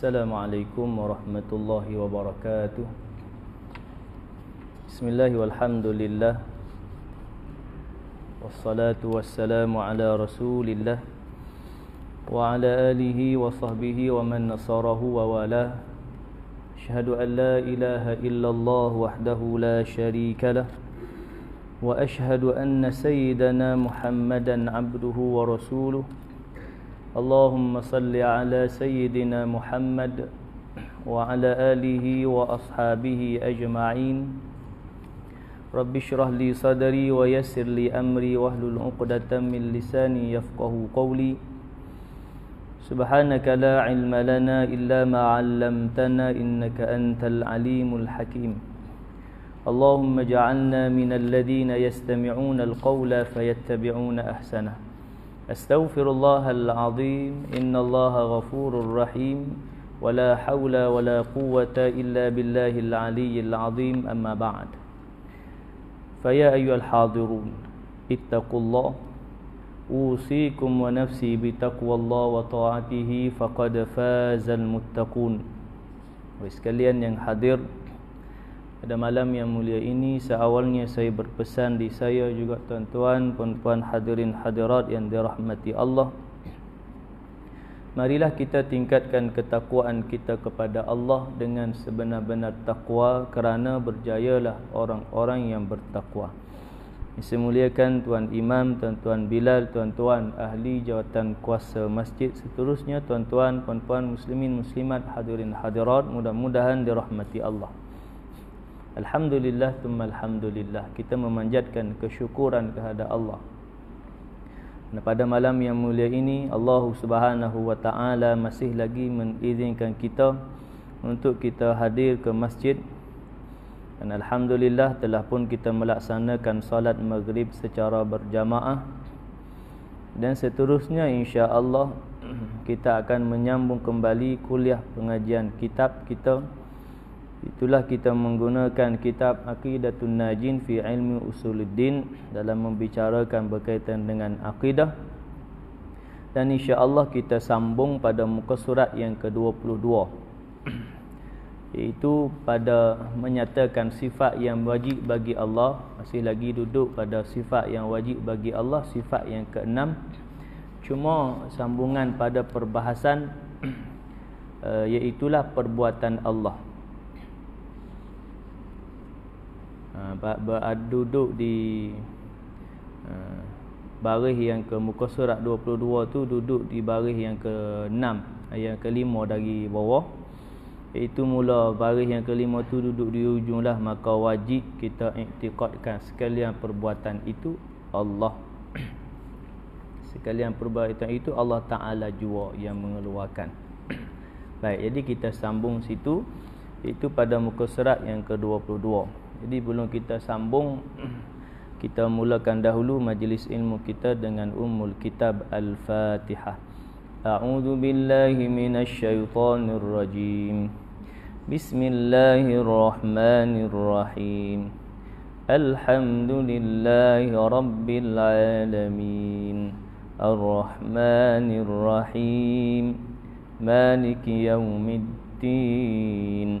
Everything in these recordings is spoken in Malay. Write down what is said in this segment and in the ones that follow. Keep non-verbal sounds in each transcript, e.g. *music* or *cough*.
السلام عليكم ورحمة الله وبركاته بسم الله والحمد لله والصلاة والسلام على رسول الله وعلى آله وصحبه ومن نصره ووالاه أشهد أن لا إله إلا الله وحده لا شريك له وأشهد أن سيدنا محمدا عبده ورسوله اللهم صل على سيدنا محمد وعلى آله وأصحابه أجمعين رب اشرح لي صدري ويسر لي أمري واحلل عقدة من لساني يفقه قولي سبحانك لا علم لنا إلا ما علمتنا إنك أنت العليم الحكيم اللهم اجعلنا من الذين يستمعون القول فيتبعون أحسنه استغفر الله العظيم ان الله غفور رحيم ولا حول ولا قوه الا بالله العلي العظيم اما بعد فيا ايها الحاضرون اتقوا الله اوصيكم ونفسي بتقوى الله وطاعته فقد فاز المتقون وسكليان yang hadir pada malam yang mulia ini seawalnya saya berpesan di saya juga tuan-tuan, puan-puan hadirin hadirat yang dirahmati Allah. Marilah kita tingkatkan ketakwaan kita kepada Allah dengan sebenar-benar takwa kerana berjayalah orang-orang yang bertakwa. semuliakan tuan imam, tuan-tuan bilal, tuan-tuan ahli jawatan kuasa masjid seterusnya tuan-tuan, puan-puan muslimin muslimat hadirin hadirat mudah-mudahan dirahmati Allah. Alhamdulillah thumma alhamdulillah Kita memanjatkan kesyukuran kepada Allah Dan pada malam yang mulia ini Allah subhanahu wa ta'ala masih lagi mengizinkan kita Untuk kita hadir ke masjid Dan Alhamdulillah telah pun kita melaksanakan salat maghrib secara berjamaah dan seterusnya insya-Allah *clears throat* kita akan menyambung kembali kuliah pengajian kitab kita Itulah kita menggunakan kitab Aqidatun Najin fi Ilmi Usuluddin dalam membicarakan berkaitan dengan akidah. Dan insya-Allah kita sambung pada muka surat yang ke-22. *clears throat* Iaitu pada menyatakan sifat yang wajib bagi Allah Masih lagi duduk pada sifat yang wajib bagi Allah Sifat yang keenam Cuma sambungan pada perbahasan *clears throat* uh, Iaitulah perbuatan Allah uh, duduk di uh, ah, baris yang ke muka surat 22 tu duduk di baris yang ke-6 yang ke-5 dari bawah itu mula baris yang ke-5 tu duduk di ujung lah maka wajib kita iktiqatkan sekalian perbuatan itu Allah *clears throat* sekalian perbuatan itu Allah Ta'ala jua yang mengeluarkan *clears throat* baik jadi kita sambung situ itu pada muka surat yang ke-22 jadi belum kita sambung *clears throat* kita mulakan dahulu majlis ilmu kita dengan Ummul Kitab Al-Fatihah. A'udzu billahi minasy syaithanir rajim. Bismillahirrahmanirrahim. Alhamdulillahi rabbil alamin. Ar-Rahmanir Rahim. Maliki yaumiddin.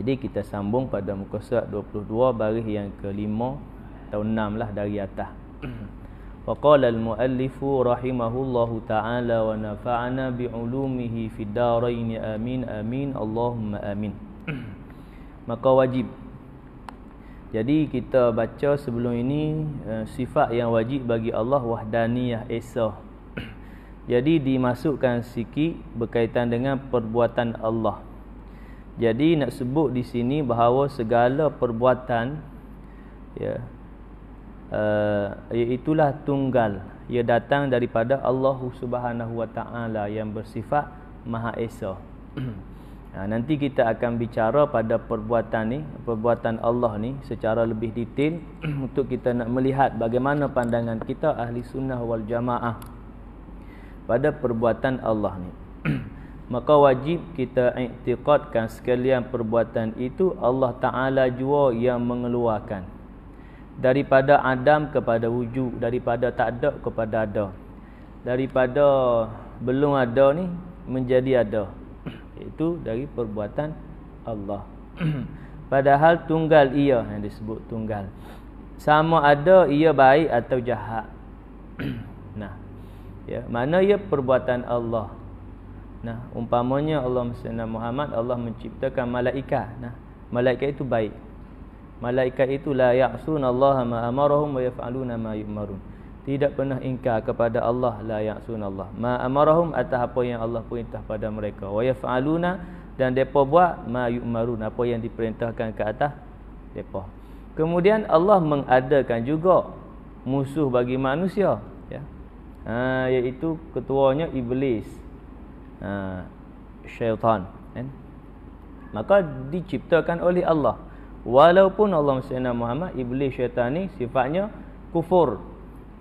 Jadi kita sambung pada muka surat 22 baris yang kelima atau enam lah dari atas. *clears throat* Wa qala al-muallifu rahimahullahu ta'ala wa nafa'ana bi'ulumihi fi darain amin amin Allahumma amin. *clears throat* Maka wajib. Jadi kita baca sebelum ini eh, sifat yang wajib bagi Allah wahdaniyah esa. *clears throat* Jadi dimasukkan sikit berkaitan dengan perbuatan Allah. Jadi nak sebut di sini bahawa segala perbuatan ya uh, iaitulah tunggal. Ia datang daripada Allah Subhanahu Wa Taala yang bersifat Maha Esa. nah, *clears throat* ha, nanti kita akan bicara pada perbuatan ni, perbuatan Allah ni secara lebih detail *clears throat* untuk kita nak melihat bagaimana pandangan kita ahli sunnah wal jamaah pada perbuatan Allah ni. *clears throat* maka wajib kita i'tiqadkan sekalian perbuatan itu Allah Ta'ala jua yang mengeluarkan daripada Adam kepada wujud daripada tak ada kepada ada daripada belum ada ni menjadi ada *clears throat* itu dari perbuatan Allah *clears throat* padahal tunggal ia yang disebut tunggal sama ada ia baik atau jahat *clears throat* nah ya mana ia perbuatan Allah Nah, umpamanya Allah Subhanahu Muhammad Allah menciptakan malaikat. Nah, malaikat itu baik. Malaikat itu la ya'sun Allah ma amarahum wa yaf'aluna ma yumarun. Tidak pernah ingkar kepada Allah la ya'sun Allah. Ma amarahum atas apa yang Allah perintah pada mereka. Wa yaf'aluna dan depa buat ma yumarun apa yang diperintahkan ke atas depa. Kemudian Allah mengadakan juga musuh bagi manusia, ya. Ha, iaitu ketuanya iblis uh, syaitan kan? maka diciptakan oleh Allah walaupun Allah Subhanahu Muhammad iblis syaitan ni sifatnya kufur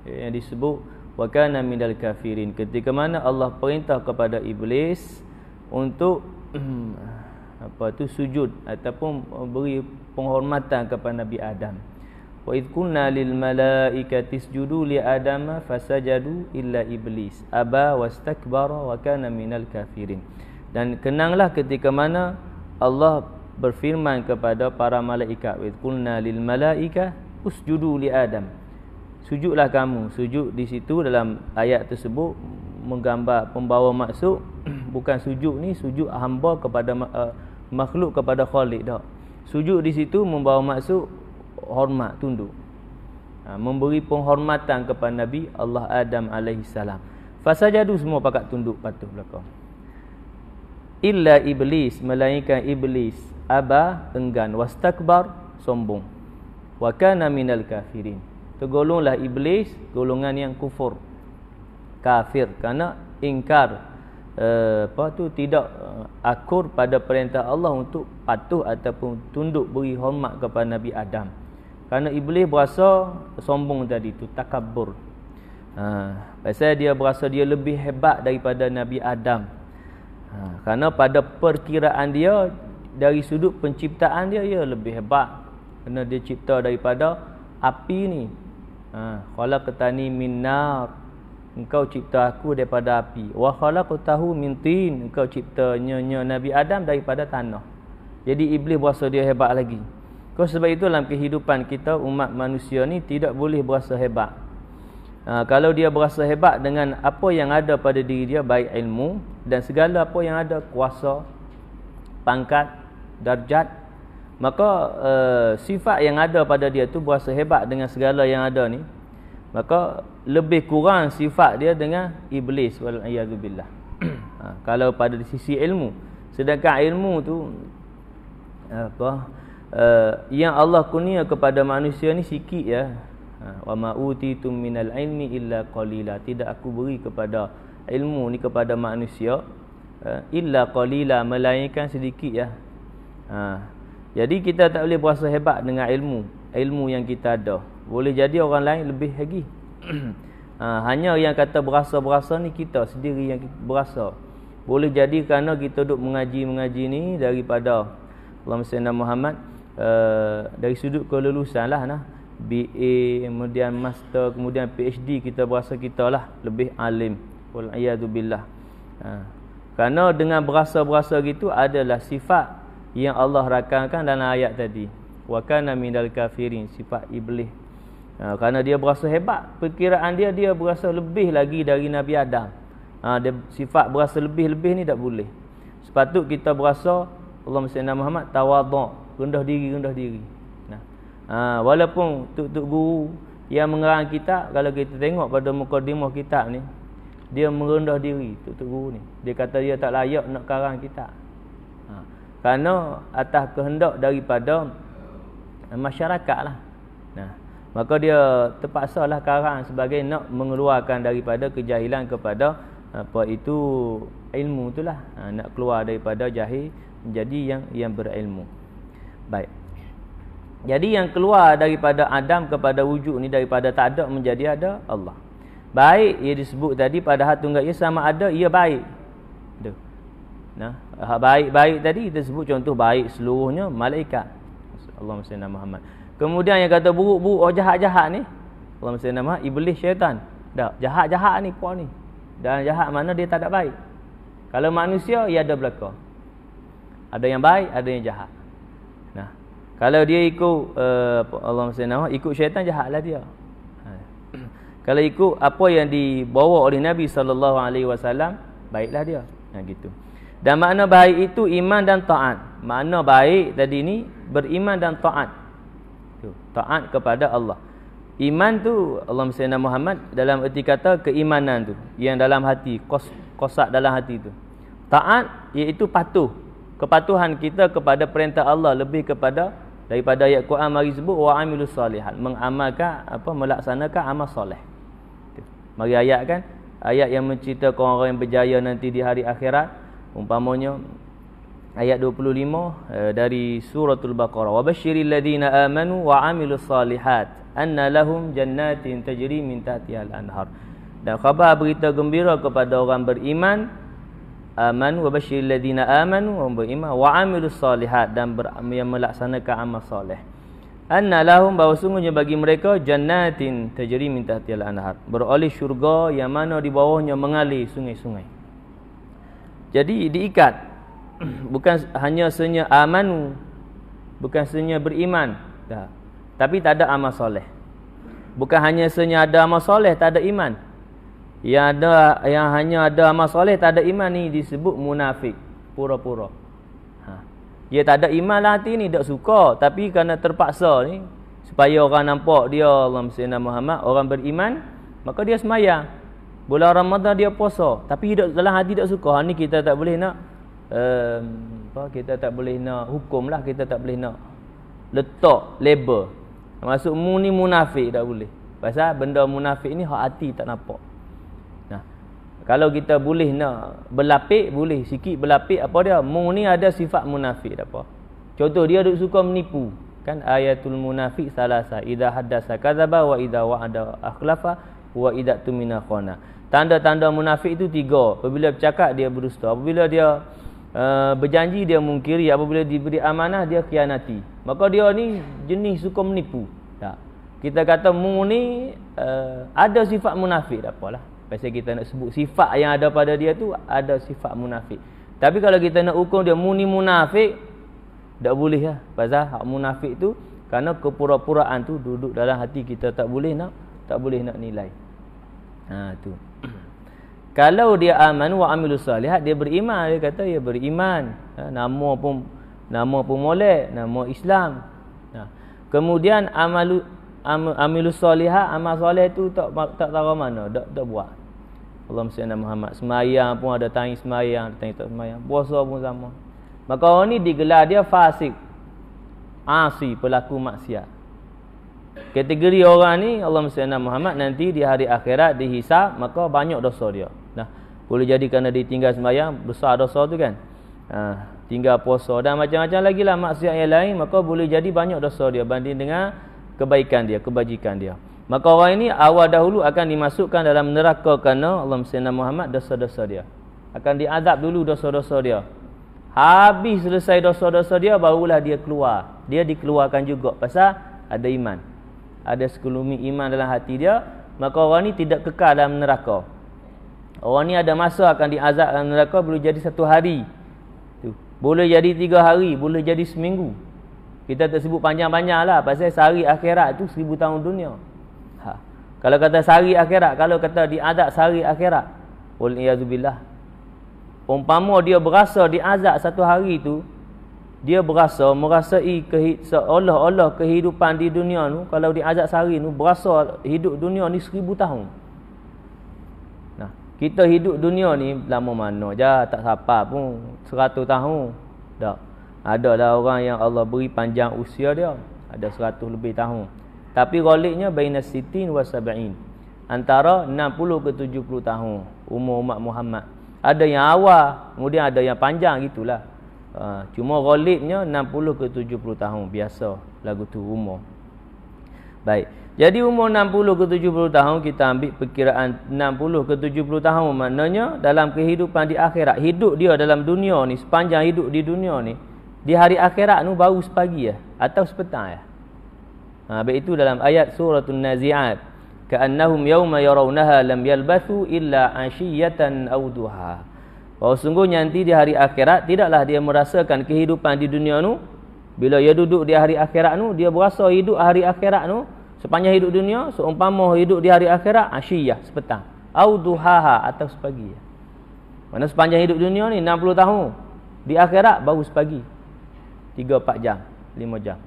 yang disebut wa kana minal kafirin ketika mana Allah perintah kepada iblis untuk *clears throat* apa tu sujud ataupun beri penghormatan kepada Nabi Adam Wa idh kunna lil malaikati isjudu li adama fasajadu illa iblis aba wastakbara wa kana minal kafirin. Dan kenanglah ketika mana Allah berfirman kepada para malaikat wa idh kunna lil malaika usjudu li adam. Sujudlah kamu. Sujud di situ dalam ayat tersebut menggambar pembawa maksud *clears throat* bukan sujud ni sujud hamba kepada uh, makhluk kepada khalik dah. Sujud di situ membawa maksud hormat tunduk ha, memberi penghormatan kepada nabi Allah Adam alaihi salam fasajadu semua pakat tunduk patuh belakang illa iblis melainkan iblis aba enggan wastakbar sombong wa kana minal kafirin tergolonglah iblis golongan yang kufur kafir kerana ingkar uh, apa tu tidak uh, akur pada perintah Allah untuk patuh ataupun tunduk beri hormat kepada Nabi Adam. Kerana iblis berasa sombong tadi tu takabur. Ha, pasal dia berasa dia lebih hebat daripada Nabi Adam. Ha, kerana pada perkiraan dia dari sudut penciptaan dia ya lebih hebat. Kerana dia cipta daripada api ni. Ha, khalaqtani min nar. Engkau cipta aku daripada api. Wa khalaqtahu min tin. Engkau ciptanya Nabi Adam daripada tanah. Jadi iblis berasa dia hebat lagi. Kau sebab itu dalam kehidupan kita umat manusia ni tidak boleh berasa hebat. Ha, kalau dia berasa hebat dengan apa yang ada pada diri dia baik ilmu dan segala apa yang ada kuasa, pangkat, darjat Maka uh, sifat yang ada pada dia tu berasa hebat dengan segala yang ada ni. Maka lebih kurang sifat dia dengan iblis walayazubillah. *coughs* ha, kalau pada sisi ilmu. Sedangkan ilmu tu apa? uh, yang Allah kurnia kepada manusia ni sikit ya. Ha, wa ma utitu minal ilmi illa qalila. Tidak aku beri kepada ilmu ni kepada manusia uh, illa qalila melainkan sedikit ya. Ha. Jadi kita tak boleh berasa hebat dengan ilmu, ilmu yang kita ada. Boleh jadi orang lain lebih lagi. *clears throat* ha, hanya yang kata berasa-berasa ni kita sendiri yang berasa. Boleh jadi kerana kita duduk mengaji-mengaji ni daripada Allah Sayyidina Muhammad. Eh, dari sudut kelulusan lah nah. BA, kemudian Master, kemudian PhD Kita berasa kita lah lebih alim Wal'iyadubillah ha. Kerana dengan berasa-berasa gitu adalah sifat Yang Allah rakankan dalam ayat tadi Wa kana minal kafirin Sifat Iblis ha. Kerana dia berasa hebat Perkiraan dia, dia berasa lebih lagi dari Nabi Adam ha. dia, Sifat berasa lebih-lebih ni tak boleh Sepatut kita berasa Allah SWT Muhammad tawadu' rendah diri rendah diri nah ha, walaupun tok-tok guru yang mengarang kita. kalau kita tengok pada mukadimah kitab ni dia merendah diri tok-tok guru ni dia kata dia tak layak nak karang kita. ha kerana atas kehendak daripada masyarakat lah nah maka dia terpaksa lah karang sebagai nak mengeluarkan daripada kejahilan kepada apa itu ilmu itulah ha, nak keluar daripada jahil menjadi yang yang berilmu Baik. Jadi yang keluar daripada Adam kepada wujud ni daripada tak ada menjadi ada Allah. Baik, ia disebut tadi pada hatunggal ia sama ada ia baik. Ada. Nah, hak baik-baik tadi kita sebut contoh baik seluruhnya malaikat. Allah mesti nama Muhammad. Kemudian yang kata buruk-buruk oh jahat-jahat ni Allah mesti nama iblis syaitan. Dah, jahat-jahat ni kau ni. Dan jahat mana dia tak ada baik. Kalau manusia ia ada belaka. Ada yang baik, ada yang jahat. Kalau dia ikut uh, Allah SWT, ikut syaitan jahatlah dia. Ha. *clears throat* Kalau ikut apa yang dibawa oleh Nabi sallallahu alaihi wasallam, baiklah dia. Nah ha, gitu. Dan makna baik itu iman dan taat. Makna baik tadi ni beriman dan taat. Tu, taat kepada Allah. Iman tu Allah SWT Muhammad dalam erti kata keimanan tu yang dalam hati, kos, kosak dalam hati tu. Taat iaitu patuh. Kepatuhan kita kepada perintah Allah lebih kepada daripada ayat Quran mari sebut wa amilus salihat, mengamalkan apa melaksanakan amal soleh mari ayat kan ayat yang menceritakan orang yang berjaya nanti di hari akhirat umpamanya ayat 25 eh, dari suratul baqarah wa basyiril ladina amanu wa amilus salihat. anna lahum jannatin tajri min tahtiha al anhar dan khabar berita gembira kepada orang beriman amanu wa basyiril ladina amanu wa iman wa amilus salihat dan ber, yang melaksanakan amal soleh. Anna lahum bahwa sungguhnya bagi mereka jannatin tajri min tahtil anhar. Beroleh syurga yang mana di bawahnya mengalir sungai-sungai. Jadi diikat *clears throat* bukan hanya senya amanu bukan senya beriman tak. tapi tak ada amal soleh bukan hanya senya ada amal soleh tak ada iman yang ada yang hanya ada amal soleh tak ada iman ni disebut munafik pura-pura ha. dia tak ada iman lah hati ni tak suka tapi kerana terpaksa ni supaya orang nampak dia Allah Sina Muhammad orang beriman maka dia semayang bulan Ramadan dia puasa tapi dalam hati tak suka ha, ni kita tak boleh nak um, apa, kita tak boleh nak hukum lah kita tak boleh nak letak label masuk mu ni munafik tak boleh pasal benda munafik ni hak hati tak nampak kalau kita boleh nak berlapik boleh sikit berlapik apa dia mu ni ada sifat munafik apa contoh dia duk suka menipu kan ayatul munafik salasa idza haddatsa kadzaba wa idza wa'ada akhlafa wa idza tumina khana tanda-tanda munafik itu tiga apabila bercakap dia berdusta apabila dia uh, berjanji dia mungkiri apabila diberi amanah dia khianati maka dia ni jenis suka menipu tak kita kata mu ni uh, ada sifat munafik apalah Pasal kita nak sebut sifat yang ada pada dia tu Ada sifat munafik Tapi kalau kita nak ukur dia muni munafik Tak boleh lah Pasal hak munafik tu Kerana kepura-puraan tu duduk dalam hati kita tak boleh nak Tak boleh nak nilai ha, tu. *clears throat* kalau dia aman wa amilu salihat Dia beriman Dia kata dia ya beriman ha, Nama pun Nama pun molek Nama Islam ha. Kemudian amalu am, amilu Amal salih tu tak tak tahu mana Tak, tak buat Allah salli ala Muhammad. Semayang pun ada tangis semayang, ada tangis tak semayang. Puasa pun sama. Maka orang ni digelar dia fasik. Asi pelaku maksiat. Kategori orang ni Allah salli ala Muhammad nanti di hari akhirat dihisab maka banyak dosa dia. Nah, boleh jadi kerana tinggal semayang besar dosa tu kan. Ha, tinggal puasa dan macam-macam lagi lah maksiat yang lain maka boleh jadi banyak dosa dia banding dengan kebaikan dia, kebajikan dia. Maka orang ini awal dahulu akan dimasukkan dalam neraka kerana Allah Sayyidina Muhammad dosa-dosa dia. Akan diadab dulu dosa-dosa dia. Habis selesai dosa-dosa dia, barulah dia keluar. Dia dikeluarkan juga. Pasal ada iman. Ada sekelumi iman dalam hati dia. Maka orang ini tidak kekal dalam neraka. Orang ini ada masa akan diazab dalam neraka. Boleh jadi satu hari. Boleh jadi tiga hari. Boleh jadi seminggu. Kita tersebut panjang-panjang lah. Pasal sehari akhirat tu seribu tahun dunia. Kalau kata sari akhirat, kalau kata diadak sari akhirat, qul iyazubillah. Umpama dia berasa diadak satu hari tu, dia berasa merasai seolah-olah kehidupan di dunia tu kalau diadak sari tu berasa hidup dunia ni seribu tahun. Nah, kita hidup dunia ni lama mana je tak sampai pun 100 tahun. Tak. Adalah orang yang Allah beri panjang usia dia, ada 100 lebih tahun. Tapi goliknya baina sitin wa sab'in. Antara 60 ke 70 tahun umur umat Muhammad. Ada yang awal, kemudian ada yang panjang gitulah. Ha, cuma goliknya 60 ke 70 tahun biasa lagu tu umur. Baik. Jadi umur 60 ke 70 tahun kita ambil perkiraan 60 ke 70 tahun maknanya dalam kehidupan di akhirat. Hidup dia dalam dunia ni sepanjang hidup di dunia ni di hari akhirat ni baru sepagi ya atau sepetang ya. Ha, baik itu dalam ayat surah naziat Ka'annahum yawma yarawnaha lam yalbathu illa ashiyatan aw duha. Bahawa sungguhnya nanti di hari akhirat tidaklah dia merasakan kehidupan di dunia nu bila dia duduk di hari akhirat nu dia berasa hidup hari akhirat nu sepanjang hidup dunia seumpama hidup di hari akhirat asyiah sepetang au duhaha atau sepagi mana sepanjang hidup dunia ni 60 tahun di akhirat baru sepagi 3 4 jam 5 jam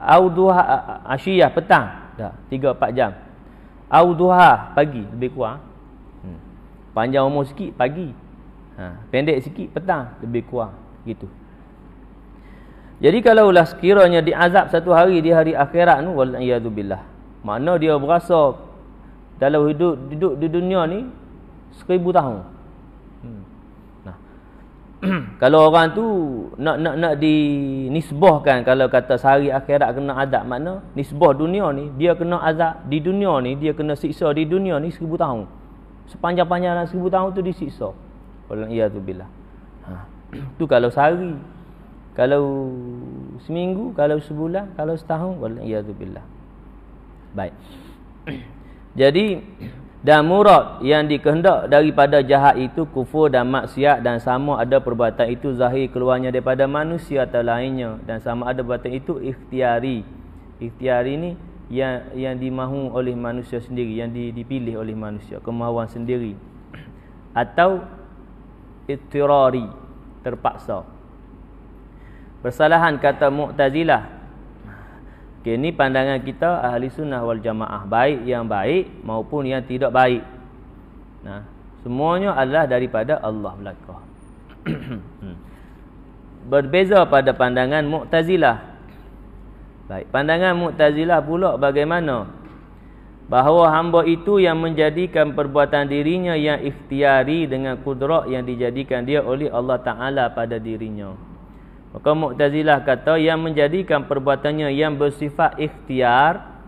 au duha asyiah petang tiga empat jam au duha pagi lebih kurang hmm. panjang umur sikit pagi ha. pendek sikit petang lebih kurang gitu jadi kalaulah sekiranya diazab satu hari di hari akhirat tu wal iazu billah makna dia berasa dalam hidup duduk di dunia ni 1000 tahun *clears throat* kalau orang tu nak nak nak dinisbahkan kalau kata sehari akhirat kena azab makna nisbah dunia ni dia kena azab di dunia ni dia kena siksa di dunia ni seribu tahun sepanjang-panjang seribu tahun tu disiksa wala ya tu bila ha. *clears throat* tu kalau sehari kalau seminggu kalau sebulan kalau setahun wala ya tu bila baik *clears throat* jadi dan murad yang dikehendak daripada jahat itu kufur dan maksiat dan sama ada perbuatan itu zahir keluarnya daripada manusia atau lainnya dan sama ada perbuatan itu ikhtiari ikhtiari ini yang yang dimahu oleh manusia sendiri yang dipilih oleh manusia kemahuan sendiri atau ittirari terpaksa persalahan kata mu'tazilah Okey ni pandangan kita ahli sunnah wal jamaah baik yang baik maupun yang tidak baik. Nah, semuanya adalah daripada Allah belaka. *clears throat* Hmm. Berbeza pada pandangan Mu'tazilah. Baik, pandangan Mu'tazilah pula bagaimana? Bahawa hamba itu yang menjadikan perbuatan dirinya yang ikhtiari dengan kudrat yang dijadikan dia oleh Allah Taala pada dirinya. Maka Mu'tazilah kata yang menjadikan perbuatannya yang bersifat ikhtiar,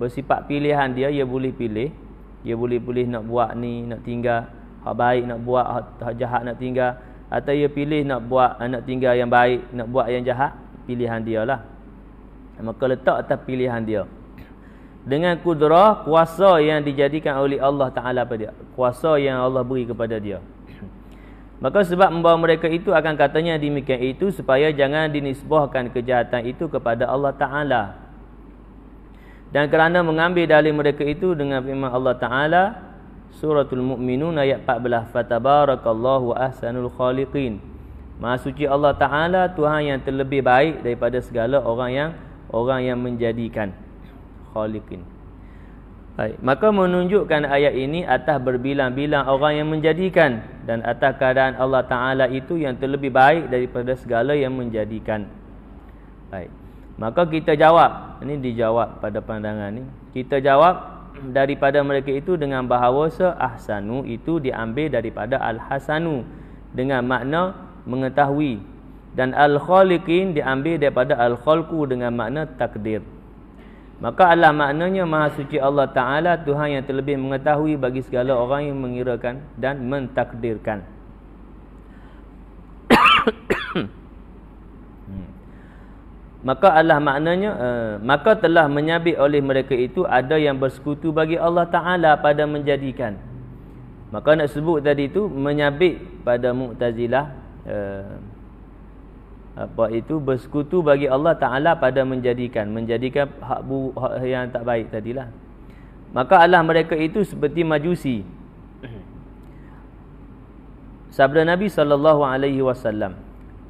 bersifat pilihan dia, dia boleh pilih. Dia boleh pilih nak buat ni, nak tinggal, hak baik nak buat, hak jahat nak tinggal. Atau dia pilih nak buat, eh, nak tinggal yang baik, nak buat yang jahat, pilihan dia lah. Maka letak atas pilihan dia. Dengan kudrah, kuasa yang dijadikan oleh Allah Ta'ala pada dia. Kuasa yang Allah beri kepada dia. Maka sebab membawa mereka itu akan katanya demikian itu supaya jangan dinisbahkan kejahatan itu kepada Allah Ta'ala. Dan kerana mengambil dari mereka itu dengan firman Allah Ta'ala, Suratul Mu'minun ayat 14, Fatabarakallahu ahsanul khaliqin. Maha suci Allah Ta'ala, Tuhan yang terlebih baik daripada segala orang yang orang yang menjadikan khaliqin. Baik. Maka menunjukkan ayat ini atas berbilang-bilang orang yang menjadikan dan atas keadaan Allah Ta'ala itu yang terlebih baik daripada segala yang menjadikan. Baik. Maka kita jawab, ini dijawab pada pandangan ini. Kita jawab daripada mereka itu dengan bahawa se-ahsanu itu diambil daripada al-hasanu dengan makna mengetahui. Dan al khaliqin diambil daripada al-khalku dengan makna takdir. Maka Allah maknanya Maha Suci Allah Ta'ala Tuhan yang terlebih mengetahui bagi segala orang yang mengirakan dan mentakdirkan. *coughs* maka Allah maknanya uh, maka telah menyabit oleh mereka itu ada yang bersekutu bagi Allah Ta'ala pada menjadikan. Maka nak sebut tadi itu menyabit pada Mu'tazilah uh, Eh, apa itu bersekutu bagi Allah Taala pada menjadikan menjadikan hak bu hak yang tak baik tadilah maka Allah mereka itu seperti majusi sabda Nabi sallallahu alaihi wasallam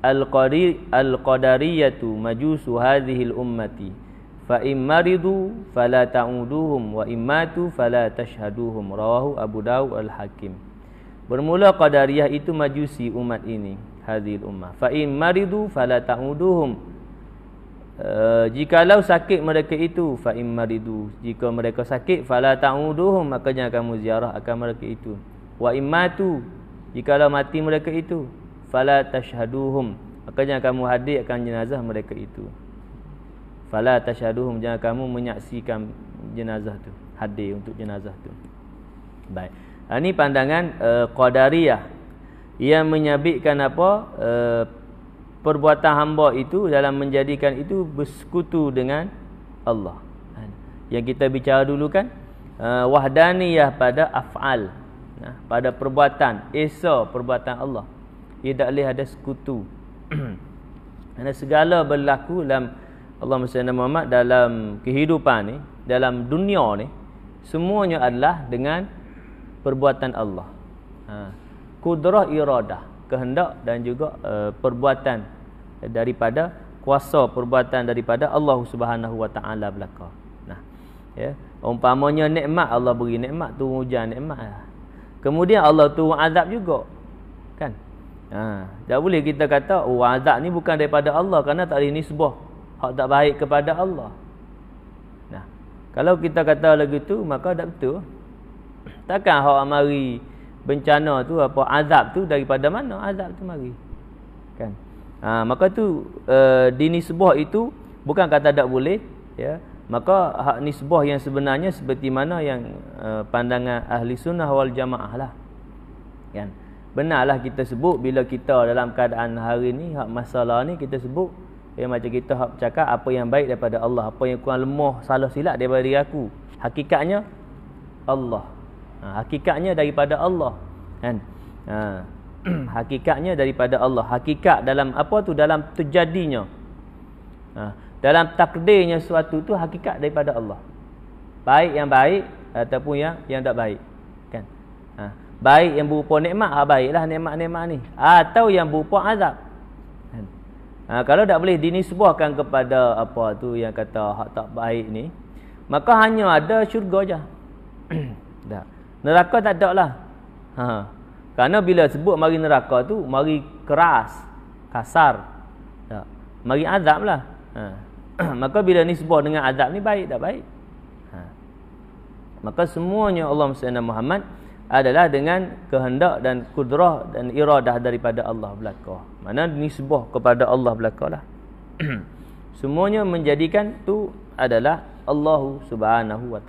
al qari al qadariyatu majusu hadhil ummati fa imaridu fala ta'uduhum wa imatu fala tashhaduhum rawahu Abu Dawud al Hakim bermula qadariyah itu majusi umat ini hadhil ummah fa in maridu fala ta'uduhum eh, jikalau sakit mereka itu fa in maridu jika mereka sakit fala ta'uduhum maka jangan kamu ziarah akan mereka itu wa imatu, matu jikalau mati mereka itu fala tashhaduhum maka jangan kamu hadir akan jenazah mereka itu fala tashhaduhum jangan kamu menyaksikan jenazah tu hadir untuk jenazah tu baik ini ha, pandangan uh, qadariyah yang menyabitkan apa e, perbuatan hamba itu dalam menjadikan itu bersekutu dengan Allah. Yang kita bicara dulu kan e, wahdaniyah pada afal, nah, pada perbuatan, esa perbuatan Allah. Ia tak boleh ada sekutu. Karena *clears throat* segala berlaku dalam Allah Subhanahu Muhammad dalam kehidupan ni, dalam dunia ni semuanya adalah dengan perbuatan Allah. Ha kudrah iradah kehendak dan juga uh, perbuatan daripada kuasa perbuatan daripada Allah Subhanahu wa taala belaka nah ya umpamanya nikmat Allah beri nikmat turun hujan nikmatlah kemudian Allah turun azab juga kan ha tak boleh kita kata oh azab ni bukan daripada Allah kerana tak ada nisbah hak tak baik kepada Allah kalau kita kata lagu tu maka tak betul. Takkan hak amari bencana tu apa azab tu daripada mana azab tu mari kan ha, maka tu uh, eh, dinisbah itu bukan kata tak boleh ya maka hak nisbah yang sebenarnya seperti mana yang uh, pandangan ahli sunnah wal jamaah lah kan benarlah kita sebut bila kita dalam keadaan hari ni hak masalah ni kita sebut Ya, macam kita hak cakap apa yang baik daripada Allah, apa yang kurang lemah, salah silap daripada diri aku. Hakikatnya Allah ha, hakikatnya daripada Allah kan ha, *clears throat* hakikatnya daripada Allah hakikat dalam apa tu dalam terjadinya ha, dalam takdirnya suatu tu hakikat daripada Allah baik yang baik ataupun yang yang tak baik kan ha, baik yang berupa nikmat ah baiklah nikmat-nikmat ni atau yang berupa azab kan ha, kalau tak boleh dinisbahkan kepada apa tu yang kata hak tak baik ni maka hanya ada syurga saja. *clears throat* Neraka tak ada lah. Ha. Kerana bila sebut mari neraka tu, mari keras, kasar. Ya. Mari azab lah. Ha. *clears throat* Maka bila ni sebut dengan azab ni, baik tak baik? Ha. Maka semuanya Allah SWT Muhammad adalah dengan kehendak dan kudrah dan iradah daripada Allah belakang. Mana ni sebut kepada Allah belakang lah. *clears throat* semuanya menjadikan tu adalah Allah Subhanahu Wa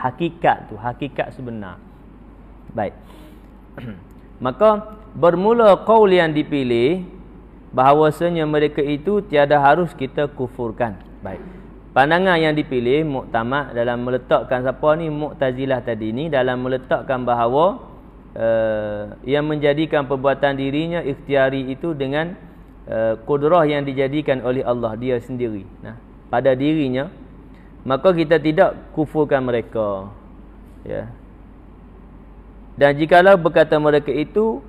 hakikat tu hakikat sebenar baik *clears throat* maka bermula qaul yang dipilih bahawasanya mereka itu tiada harus kita kufurkan baik pandangan yang dipilih muktamad dalam meletakkan siapa ni mu'tazilah tadi ni dalam meletakkan bahawa uh, eh, yang menjadikan perbuatan dirinya ikhtiari itu dengan uh, kudrah yang dijadikan oleh Allah dia sendiri nah pada dirinya maka kita tidak kufurkan mereka ya dan jikalau berkata mereka itu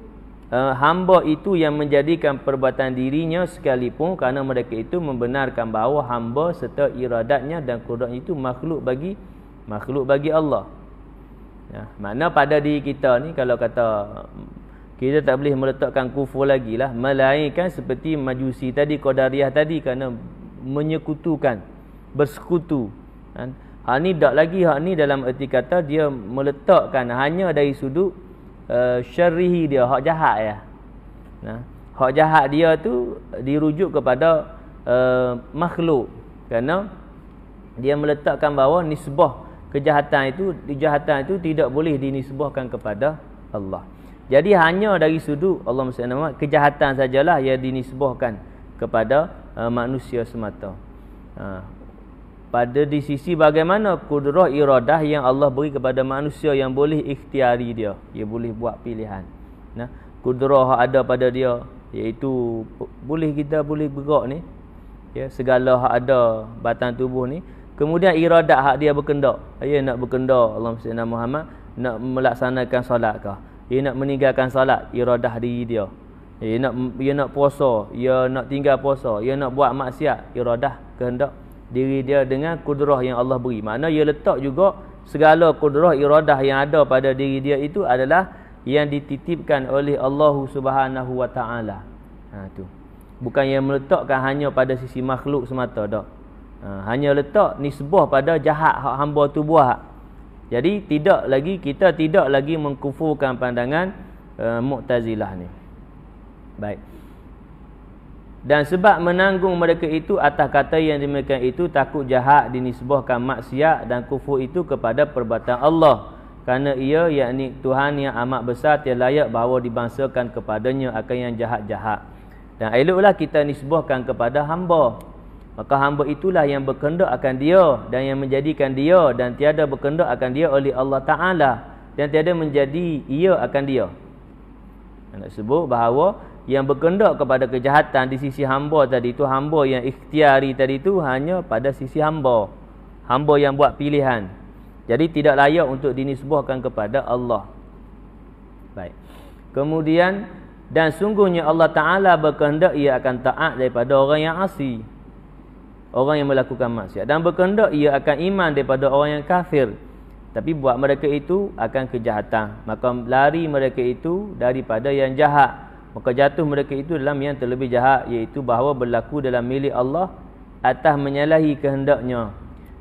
uh, hamba itu yang menjadikan perbuatan dirinya sekalipun kerana mereka itu membenarkan bahawa hamba serta iradatnya dan kudratnya itu makhluk bagi makhluk bagi Allah ya makna pada diri kita ni kalau kata kita tak boleh meletakkan kufur lagi lah melainkan seperti majusi tadi kodariah tadi kerana menyekutukan bersekutu Kan? Hak ni tak lagi hak ni dalam erti kata dia meletakkan hanya dari sudut uh, eh, syarihi dia, hak jahat ya. Nah, hak jahat dia tu dirujuk kepada uh, makhluk kerana dia meletakkan bahawa nisbah kejahatan itu, kejahatan itu tidak boleh dinisbahkan kepada Allah. Jadi hanya dari sudut Allah SWT, kejahatan sajalah yang dinisbahkan kepada uh, manusia semata. Uh, pada di sisi bagaimana kudrah iradah yang Allah beri kepada manusia yang boleh ikhtiari dia dia boleh buat pilihan nah kudrah ada pada dia iaitu boleh kita boleh bergerak ni ya segala hak ada batang tubuh ni kemudian iradah hak dia berkendak ya nak berkendak Allah mesti nama Muhammad nak melaksanakan solat kah dia ya, nak meninggalkan solat iradah diri dia dia ya, nak dia ya, nak puasa dia nak tinggal puasa dia nak buat maksiat iradah kehendak diri dia dengan kudrah yang Allah beri. Mana ia letak juga segala kudrah iradah yang ada pada diri dia itu adalah yang dititipkan oleh Allah Subhanahu wa taala. Ha tu. Bukan yang meletakkan hanya pada sisi makhluk semata dak. Ha, hanya letak nisbah pada jahat hak hamba tu buat. Jadi tidak lagi kita tidak lagi mengkufurkan pandangan uh, Mu'tazilah ni. Baik. Dan sebab menanggung mereka itu atas kata yang dimiliki itu takut jahat dinisbahkan maksiat dan kufur itu kepada perbuatan Allah. Kerana ia yakni Tuhan yang amat besar tiada layak bahawa dibangsakan kepadanya akan yang jahat-jahat. Dan eloklah kita nisbahkan kepada hamba. Maka hamba itulah yang berkendak akan dia dan yang menjadikan dia dan tiada berkendak akan dia oleh Allah Ta'ala. Dan tiada menjadi ia akan dia. Nak sebut bahawa yang berkendak kepada kejahatan di sisi hamba tadi tu hamba yang ikhtiari tadi tu hanya pada sisi hamba hamba yang buat pilihan jadi tidak layak untuk dinisbahkan kepada Allah baik kemudian dan sungguhnya Allah Ta'ala berkehendak ia akan taat daripada orang yang asli. Orang yang melakukan maksiat. Dan berkehendak ia akan iman daripada orang yang kafir. Tapi buat mereka itu akan kejahatan. Maka lari mereka itu daripada yang jahat maka jatuh mereka itu dalam yang terlebih jahat iaitu bahawa berlaku dalam milik Allah atas menyalahi kehendaknya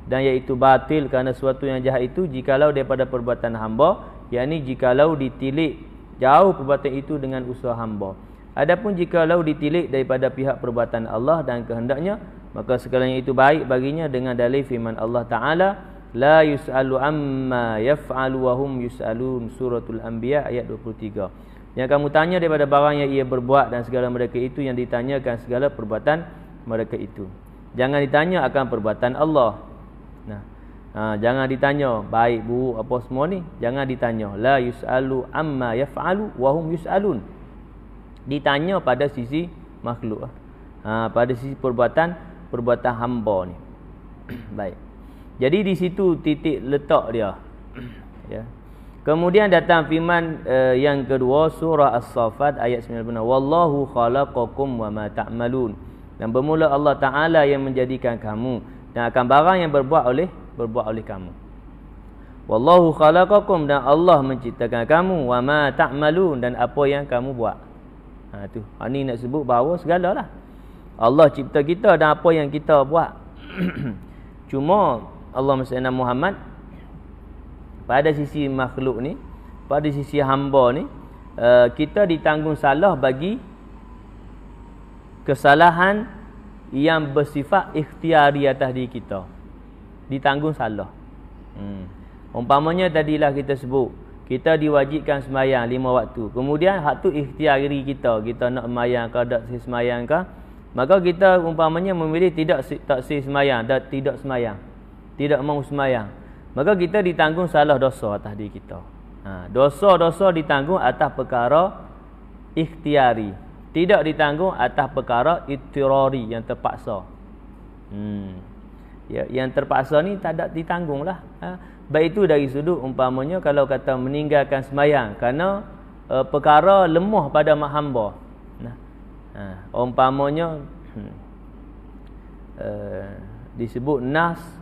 dan iaitu batil kerana suatu yang jahat itu jikalau daripada perbuatan hamba yakni jikalau ditilik jauh perbuatan itu dengan usaha hamba adapun jikalau ditilik daripada pihak perbuatan Allah dan kehendaknya maka segalanya itu baik baginya dengan dalil firman Allah taala la yusalu amma yaf'alu wa hum yusalun suratul anbiya ayat 23 yang kamu tanya daripada barang yang ia berbuat dan segala mereka itu yang ditanyakan segala perbuatan mereka itu. Jangan ditanya akan perbuatan Allah. Nah, ha, jangan ditanya baik buruk apa semua ni, jangan ditanya. La yusalu amma yafalu Wahum hum yusalun. Ditanya pada sisi makhluk. Lah. Ha, pada sisi perbuatan perbuatan hamba ni. *coughs* baik. Jadi di situ titik letak dia. *coughs* ya. Yeah. Kemudian datang firman uh, yang kedua surah As-Saffat ayat 90. Wallahu khalaqakum wa ma ta'malun. Dan bermula Allah Taala yang menjadikan kamu dan akan barang yang berbuat oleh berbuat oleh kamu. Wallahu khalaqakum dan Allah menciptakan kamu wa ma ta'malun dan apa yang kamu buat. Ha tu. Ha, ni nak sebut bahawa segalalah. Allah cipta kita dan apa yang kita buat. *clears throat* Cuma Allah Masya Allah Muhammad pada sisi makhluk ni pada sisi hamba ni eh, kita ditanggung salah bagi kesalahan yang bersifat ikhtiari atas diri kita ditanggung salah hmm. umpamanya tadilah kita sebut kita diwajibkan semayang lima waktu kemudian hak tu ikhtiari kita kita nak semayang ke tak si semayang ke maka kita umpamanya memilih tidak tak si semayang tak, tidak semayang tidak mahu semayang Maka kita ditanggung salah dosa atas diri kita. Ha, dosa-dosa ha, ditanggung atas perkara ikhtiari. Tidak ditanggung atas perkara itirari yang terpaksa. Hmm. Ya, yang terpaksa ni tak ada ditanggung lah. Ha. Baik itu dari sudut umpamanya kalau kata meninggalkan semayang. Kerana uh, perkara lemah pada mahamba. Nah. Ha. Umpamanya uh, disebut Nas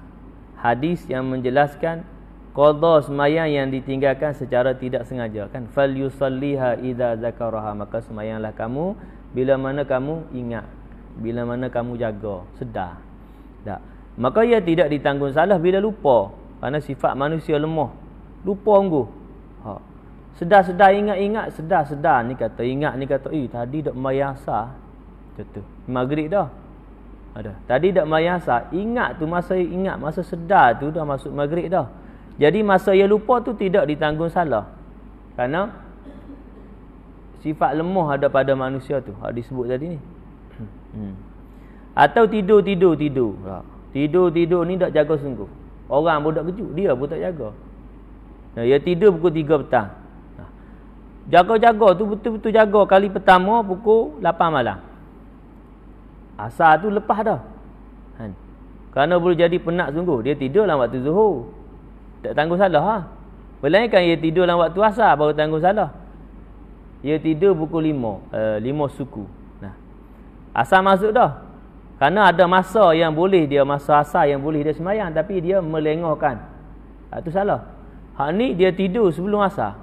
hadis yang menjelaskan qada sembahyang yang ditinggalkan secara tidak sengaja kan fal yusalliha idza zakaraha maka sembahyanglah kamu bila mana kamu ingat bila mana kamu jaga sedar tak maka ia tidak ditanggung salah bila lupa kerana sifat manusia lemah lupa ungguh ha sedar-sedar ingat-ingat sedar-sedar ni kata ingat ni kata eh tadi dak sembahyang sah maghrib dah ada. Tadi tak mayasa, ingat tu masa ingat masa sedar tu dah masuk maghrib dah. Jadi masa ia lupa tu tidak ditanggung salah. Karena sifat lemah ada pada manusia tu, hak disebut tadi ni. *clears throat* Hmm. Atau tidur tidur tidur. Ha. Tidur tidur ni tak jaga sungguh. Orang bodoh keju dia pun tak jaga. Nah, ia tidur pukul tiga petang. Ha. Jaga-jaga tu betul-betul jaga kali pertama pukul 8 malam. Asar tu lepas dah. Kan? Kerana boleh jadi penat sungguh. Dia tidur dalam waktu zuhur. Tak tangguh salah. Ha? Melainkan dia tidur dalam waktu asar baru tangguh salah. Dia tidur pukul lima. Uh, lima suku. Nah. Asar masuk dah. Kerana ada masa yang boleh dia masa asar yang boleh dia semayang. Tapi dia melengahkan. Itu salah. Hak ni dia tidur sebelum asar.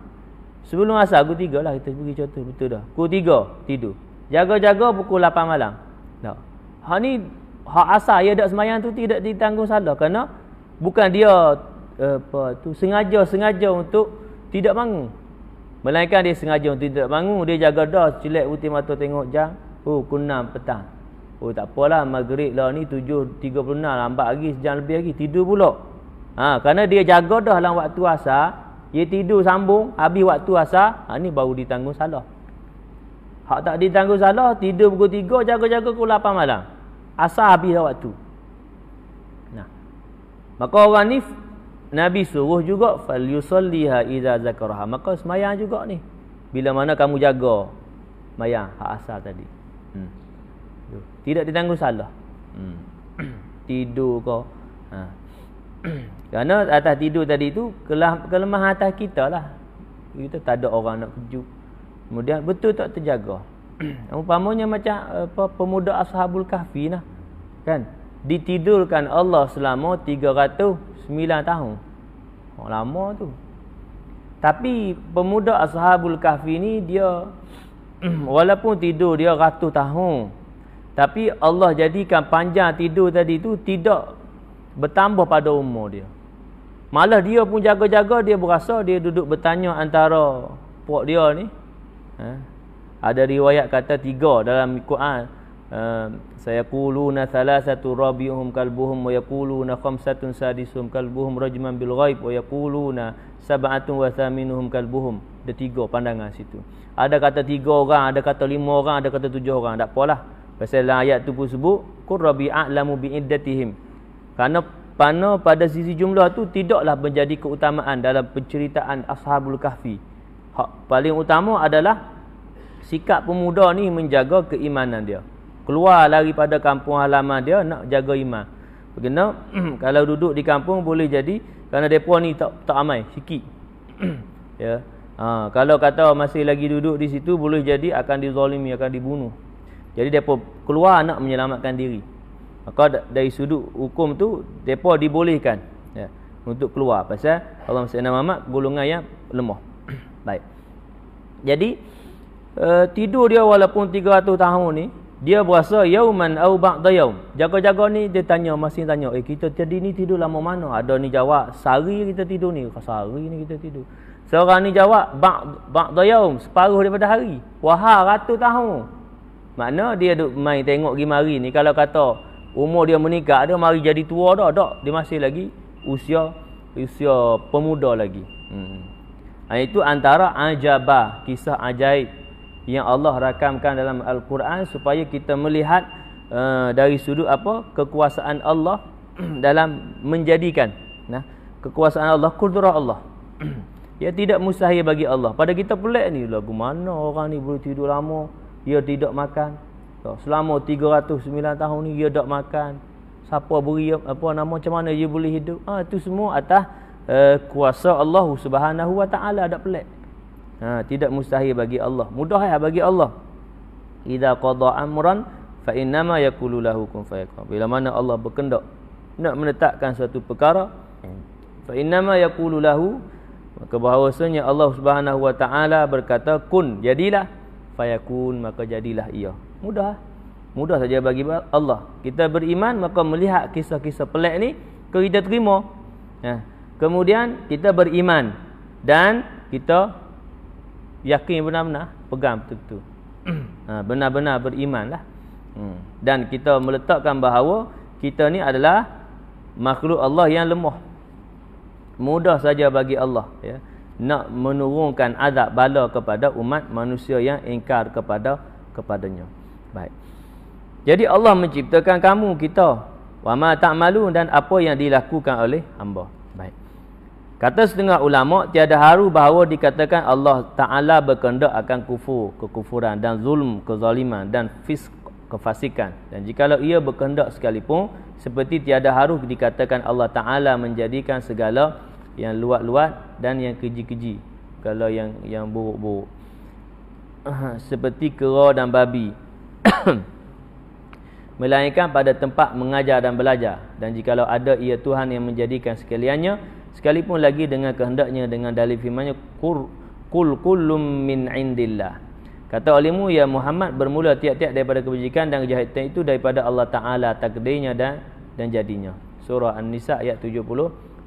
Sebelum asar, aku tiga lah kita pergi contoh. Betul dah. Pukul tiga, tidur. Jaga-jaga pukul lapan malam. Tak. Ha ni hak asal dia dak semayan tu tidak ditanggung salah kerana bukan dia apa tu sengaja-sengaja untuk tidak bangun. Melainkan dia sengaja untuk tidak bangun, dia jaga dah celak uti mata tengok jam, oh kunam petang. Oh tak apalah maghrib lah ni 7.36 lambat lagi sejam lebih lagi tidur pula. Ha kerana dia jaga dah dalam waktu asal, dia tidur sambung habis waktu asal, ha ni baru ditanggung salah. Hak tak ditanggung salah, tidur pukul 3, jaga-jaga pukul 8 malam. Asal habis waktu. Nah. Maka orang ni Nabi suruh juga fal falyusalliha idza zakaraha. Maka semayang juga ni. Bila mana kamu jaga semayang hak asal tadi. Hmm. Tidak ditanggung salah. Hmm. *clears throat* tidur kau. Ha. *clears throat* Kerana atas tidur tadi tu kelemahan atas kita lah. Kita tak ada orang nak kejut. Kemudian betul tak terjaga. *clears throat* Umpamanya macam eh, apa pemuda Ashabul Kahfi lah. Kan? Ditidurkan Allah selama 309 tahun. Oh, lama tu. Tapi pemuda Ashabul Kahfi ni dia *clears throat* walaupun tidur dia ratus tahun. Tapi Allah jadikan panjang tidur tadi tu tidak bertambah pada umur dia. Malah dia pun jaga-jaga dia berasa dia duduk bertanya antara puak dia ni Ha? ada riwayat kata tiga dalam Quran ha? saya na quluna satu rabi'uhum kalbuhum wa yaquluna khamsatun sadisuhum kalbuhum rajman bil ghaib wa yaquluna sab'atun wa thaminuhum kalbuhum ada tiga pandangan situ ada kata tiga orang ada kata lima orang ada kata tujuh orang tak apalah pasal dalam ayat tu pun sebut qur rabi a'lamu bi iddatihim kerana pana pada sisi jumlah tu tidaklah menjadi keutamaan dalam penceritaan ashabul kahfi hak paling utama adalah sikap pemuda ni menjaga keimanan dia keluar pada kampung halaman dia nak jaga iman kerana *clears throat* kalau duduk di kampung boleh jadi kerana depa ni tak tak amai sikit *clears throat* ya ha, kalau kata masih lagi duduk di situ boleh jadi akan dizalimi akan dibunuh jadi depa keluar nak menyelamatkan diri maka dari sudut hukum tu depa dibolehkan ya untuk keluar pasal Allah Subhanahu Muhammad golongan yang lemah Baik. Jadi uh, tidur dia walaupun 300 tahun ni, dia berasa yauman au ba'da yaum. Jaga-jaga ni dia tanya masih tanya, "Eh kita tadi ni tidur lama mana?" Ada ni jawab, "Sehari kita tidur ni." Kau sehari ni kita tidur. Seorang ni jawab, "Ba' ba'da yaum, separuh daripada hari." Wahar ratu tahun. Makna dia duk main tengok gimari ni kalau kata umur dia menikah dia mari jadi tua dah, dak? Dia masih lagi usia usia pemuda lagi. Hmm. Ha, itu antara ajabah, kisah ajaib yang Allah rakamkan dalam Al-Quran supaya kita melihat eh, dari sudut apa kekuasaan Allah *clears throat* dalam menjadikan nah kekuasaan Allah kudrah Allah ya *clears throat* tidak mustahil bagi Allah pada kita pelik ni lagu mana orang ni boleh tidur lama dia tidak makan selama 309 tahun ni dia tak makan siapa beri apa nama macam mana dia boleh hidup ah ha, itu semua atas uh, kuasa Allah Subhanahu Wa Taala ada pelik. Ha, tidak mustahil bagi Allah. Mudah ya bagi Allah. Idza qada amran fa innama yaqulu lahu kun fayakun. Bila mana Allah berkehendak nak menetapkan suatu perkara fa innama yaqulu lahu maka bahawasanya Allah Subhanahu Wa Taala berkata kun jadilah fayakun maka jadilah ia. Mudah. Mudah saja bagi Allah. Kita beriman maka melihat kisah-kisah pelik ni kita terima. Ha. Ya. Kemudian kita beriman dan kita yakin benar-benar pegang betul-betul. Hmm. Ha, benar-benar berimanlah. Hmm. Dan kita meletakkan bahawa kita ni adalah makhluk Allah yang lemah. Mudah saja bagi Allah ya nak menurunkan azab bala kepada umat manusia yang ingkar kepada kepadanya. Baik. Jadi Allah menciptakan kamu kita wa ma ta'malun dan apa yang dilakukan oleh hamba. Baik. Kata setengah ulama tiada haru bahawa dikatakan Allah Taala berkehendak akan kufur, kekufuran dan zulm, kezaliman dan fisk kefasikan. Dan jikalau ia berkehendak sekalipun, seperti tiada haru dikatakan Allah Taala menjadikan segala yang luat-luat dan yang keji-keji. Kalau yang yang buruk-buruk. *clears throat* seperti kera dan babi. *clears throat* Melainkan pada tempat mengajar dan belajar. Dan jikalau ada ia Tuhan yang menjadikan sekaliannya, sekalipun lagi dengan kehendaknya dengan dalil firman-Nya qul kullum min indillah kata olehmu ya Muhammad bermula tiap-tiap daripada kebajikan dan kejahatan itu daripada Allah Taala takdirnya dan dan jadinya surah an-nisa ayat 70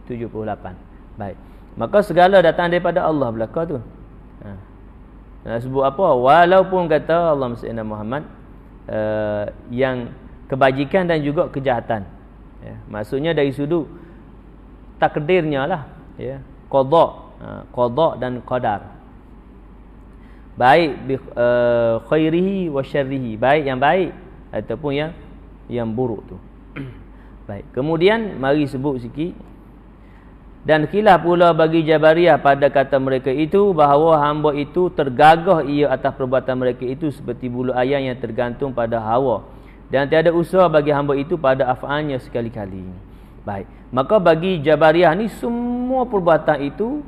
78 baik maka segala datang daripada Allah belaka tu ha. sebut apa walaupun kata Allah Sayyidina Muhammad uh, yang kebajikan dan juga kejahatan ya. maksudnya dari sudut takdirnya lah ya qadak ha, qadak dan qadar baik bi eh, khairihi wa syarrihi baik yang baik ataupun yang yang buruk tu *clears throat* baik kemudian mari sebut sikit dan kilah pula bagi Jabariyah pada kata mereka itu bahawa hamba itu tergagah ia atas perbuatan mereka itu seperti bulu ayam yang tergantung pada hawa dan tiada usaha bagi hamba itu pada af'annya sekali-kali ini Baik. Maka bagi Jabariyah ni semua perbuatan itu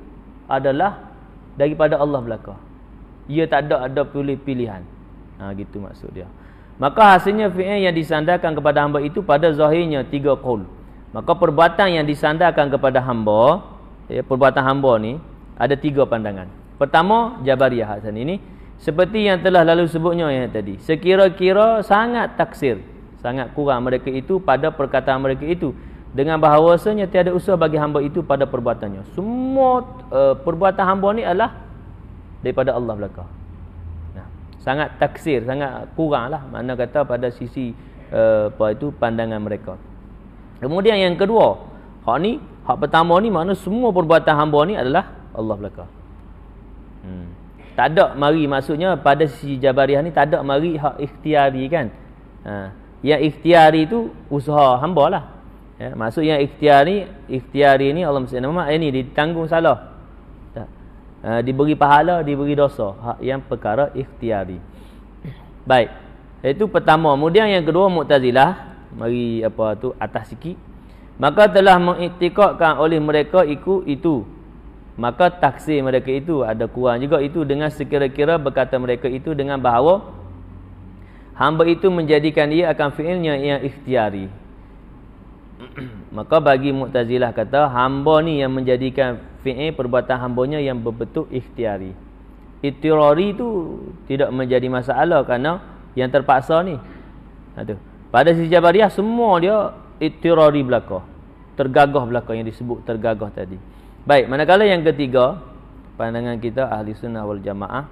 adalah daripada Allah belaka. Ia tak ada ada pilihan. Ha gitu maksud dia. Maka hasilnya fi'il yang disandarkan kepada hamba itu pada zahirnya tiga qul. Maka perbuatan yang disandarkan kepada hamba, ya, perbuatan hamba ni ada tiga pandangan. Pertama Jabariyah Hasan ini seperti yang telah lalu sebutnya yang tadi. Sekira-kira sangat taksir, sangat kurang mereka itu pada perkataan mereka itu dengan bahawasanya tiada usaha bagi hamba itu pada perbuatannya semua uh, perbuatan hamba ni adalah daripada Allah belaka nah, sangat taksir sangat kurang lah mana kata pada sisi uh, apa itu pandangan mereka kemudian yang kedua hak ni hak pertama ni mana semua perbuatan hamba ni adalah Allah belaka hmm. tak ada mari maksudnya pada sisi Jabariah ni tak ada mari hak ikhtiari kan ha. yang ikhtiari tu usaha hamba lah Ya, maksud yang ikhtiar ni, ikhtiar ni Allah mesti nama ini eh, ditanggung salah. Tak. Uh, diberi pahala, diberi dosa. Hak yang perkara ikhtiari. Baik. Itu pertama. Kemudian yang kedua Mu'tazilah, mari apa tu atas sikit. Maka telah mengiktikadkan oleh mereka iku itu. Maka taksir mereka itu ada kurang juga itu dengan sekira-kira berkata mereka itu dengan bahawa hamba itu menjadikan dia akan fiilnya yang ikhtiari. *clears throat* maka bagi Mu'tazilah kata hamba ni yang menjadikan fi'i perbuatan hambanya yang berbentuk ikhtiari. Ittirari tu tidak menjadi masalah kerana yang terpaksa ni. Ha Pada sisi jabariah semua dia ittirari belaka. Tergagah belaka yang disebut tergagah tadi. Baik, manakala yang ketiga pandangan kita ahli sunnah wal jamaah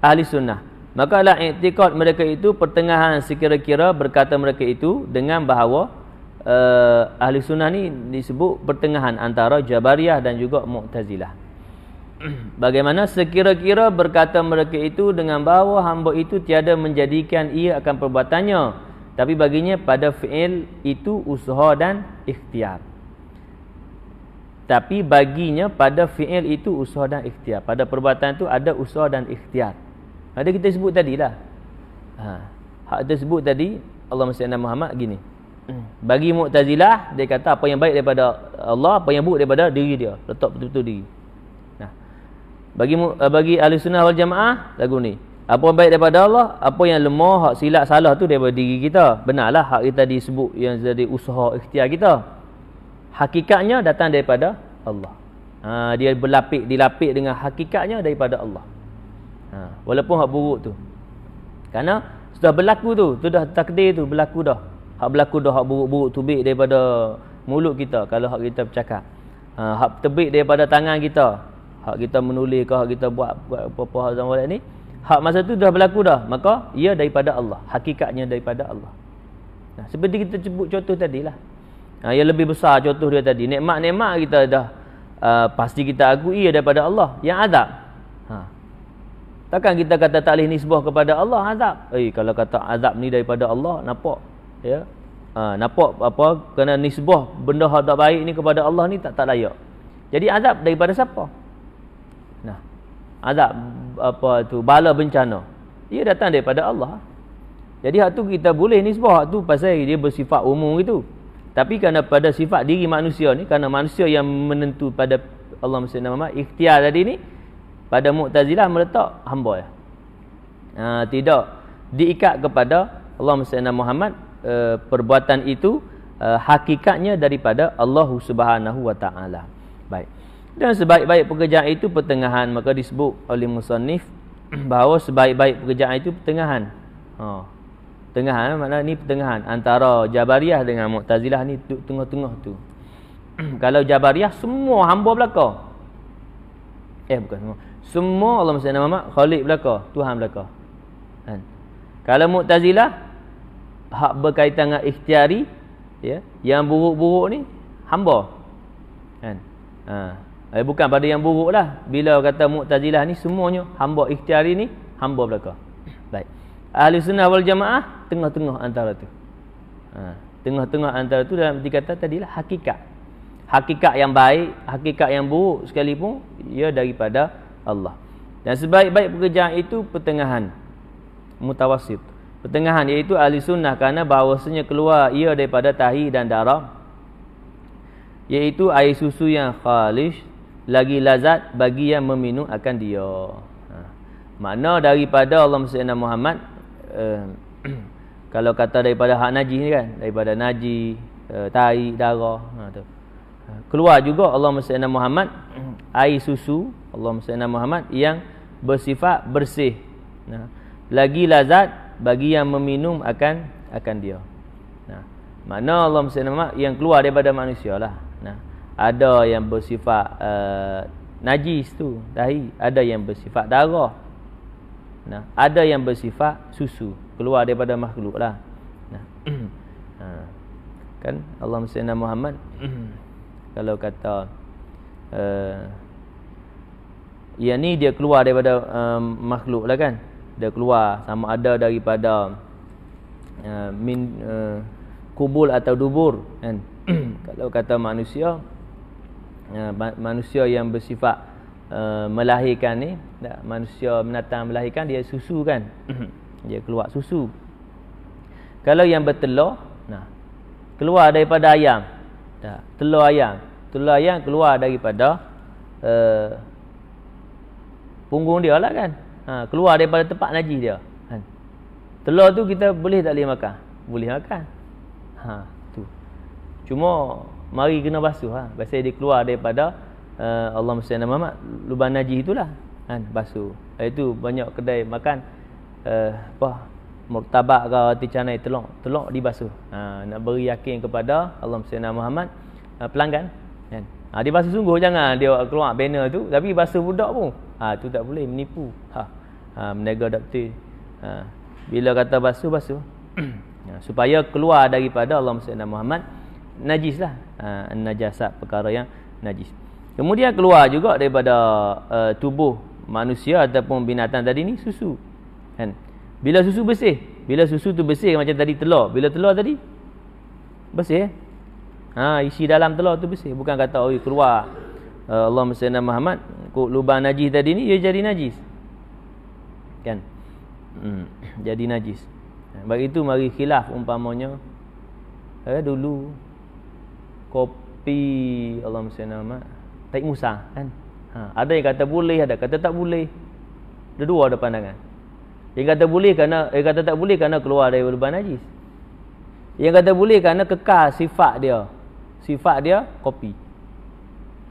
ahli sunnah maka lah i'tiqad mereka itu pertengahan sekira-kira berkata mereka itu dengan bahawa uh, ahli sunnah ni disebut pertengahan antara Jabariyah dan juga Mu'tazilah. *clears throat* Bagaimana sekira-kira berkata mereka itu dengan bahawa hamba itu tiada menjadikan ia akan perbuatannya tapi baginya pada fi'il itu usaha dan ikhtiar. Tapi baginya pada fi'il itu usaha dan ikhtiar. Pada perbuatan itu ada usaha dan ikhtiar. Ada kita sebut tadilah. Ha. Hak tersebut tadi Allah SWT Muhammad gini. Hmm. bagi Mu'tazilah dia kata apa yang baik daripada Allah apa yang buruk daripada diri dia letak betul-betul diri nah bagi eh, bagi ahli sunnah wal jamaah lagu ni apa yang baik daripada Allah apa yang lemah hak silap salah tu daripada diri kita benarlah hak kita disebut yang jadi usaha ikhtiar kita hakikatnya datang daripada Allah ha, dia berlapik dilapik dengan hakikatnya daripada Allah ha, walaupun hak buruk tu karena sudah berlaku tu sudah takdir tu berlaku dah hak berlaku dah hak buruk-buruk tubik daripada mulut kita kalau hak kita bercakap. Ha, hak tebik daripada tangan kita. Hak kita menulis ke hak kita buat apa-apa hak zaman ni. Hak masa tu dah berlaku dah. Maka ia daripada Allah. Hakikatnya daripada Allah. Nah, seperti kita sebut contoh lah. Nah, ha, yang lebih besar contoh dia tadi. Nikmat-nikmat kita dah uh, pasti kita akui ia daripada Allah. Yang azab. Ha. Takkan kita kata tak nisbah kepada Allah azab. Eh, kalau kata azab ni daripada Allah, nampak ya ha, nampak apa kena nisbah benda hal tak baik ni kepada Allah ni tak tak layak jadi azab daripada siapa nah azab apa tu bala bencana dia datang daripada Allah jadi hak tu kita boleh nisbah hak tu pasal dia bersifat umum gitu tapi kerana pada sifat diri manusia ni kerana manusia yang menentu pada Allah mesti nama Taala ikhtiar tadi ni pada Mu'tazilah meletak hamba ya. Ha, tidak diikat kepada Allah Subhanahu Wa Taala Eh, perbuatan itu uh, hakikatnya daripada Allah Subhanahu wa taala. Baik. Dan sebaik-baik pekerjaan itu pertengahan maka disebut oleh musannif *clears throat* bahawa sebaik-baik pekerjaan itu pertengahan. Ha. Oh. Pertengahan makna ni pertengahan antara Jabariyah dengan Mu'tazilah ni tengah-tengah tu. *clears throat* Kalau Jabariyah semua hamba belaka. Eh bukan semua. Semua Allah Subhanahu wa taala Khalid belaka, Tuhan belaka. Kan? Kalau Mu'tazilah hak berkaitan dengan ikhtiari ya yang buruk-buruk ni hamba kan ha. eh, bukan pada yang buruk lah bila kata mu'tazilah ni semuanya hamba ikhtiari ni hamba belaka baik ahli sunnah wal jamaah tengah-tengah antara tu ha. tengah-tengah antara tu dalam dikata tadilah hakikat hakikat yang baik hakikat yang buruk sekalipun ia ya, daripada Allah dan sebaik-baik pekerjaan itu pertengahan mutawasit pertengahan iaitu ahli sunnah kerana bahawasanya keluar ia daripada tahi dan darah iaitu air susu yang khalis lagi lazat bagi yang meminum akan dia ha. makna daripada Allah SWT Muhammad eh, *clears throat* kalau kata daripada hak naji ni kan daripada naji eh, tahi darah ha, tu. Ha. keluar juga Allah SWT Muhammad *clears throat* air susu Allah SWT Muhammad yang bersifat bersih ha. lagi lazat bagi yang meminum akan akan dia. Nah, makna Allah SWT yang keluar daripada manusia lah. Nah, ada yang bersifat uh, najis tu, dahi. Ada yang bersifat darah. Nah, ada yang bersifat susu keluar daripada makhluk lah. Nah, *clears throat* ha, kan Allah SWT Muhammad *clears throat* kalau kata uh, yang ni dia keluar daripada um, makhluk lah kan dia keluar sama ada daripada uh, min uh, kubul atau dubur kan *clears throat* kalau kata manusia uh, manusia yang bersifat uh, melahirkan ni tak? manusia menatang melahirkan dia susu kan *clears throat* dia keluar susu kalau yang bertelur nah keluar daripada ayam tak telur ayam telur ayam keluar daripada uh, punggung dia lah kan ha, keluar daripada tempat najis dia ha. telur tu kita boleh tak boleh makan boleh makan ha, tu cuma mari kena basuh ha. biasa dia keluar daripada uh, Allah SWT Muhammad, lubang najis itulah ha, basuh itu banyak kedai makan uh, apa murtabak ke hati canai telur telur dibasuh ha, nak beri yakin kepada Allah SWT Muhammad, uh, pelanggan kan ha, dia basuh sungguh jangan dia keluar banner tu tapi basuh budak pun ha, tak boleh menipu ha ha, meniaga adaptif ah, ha, bila kata basuh basuh ha, *clears throat* supaya keluar daripada Allah Subhanahu Muhammad najislah ha, ah, najasat perkara yang najis kemudian keluar juga daripada uh, tubuh manusia ataupun binatang tadi ni susu kan bila susu bersih bila susu tu bersih macam tadi telur bila telur tadi bersih eh? ha isi dalam telur tu bersih bukan kata oi keluar uh, Allah Subhanahu Muhammad kok lubang najis tadi ni dia jadi najis kan hmm. jadi najis bagi itu mari khilaf umpamanya saya eh, dulu kopi Allah nama taik musa kan ha. ada yang kata boleh ada kata tak boleh ada dua ada pandangan yang kata boleh kerana yang kata tak boleh kerana keluar dari lubang najis yang kata boleh kerana kekal sifat dia sifat dia kopi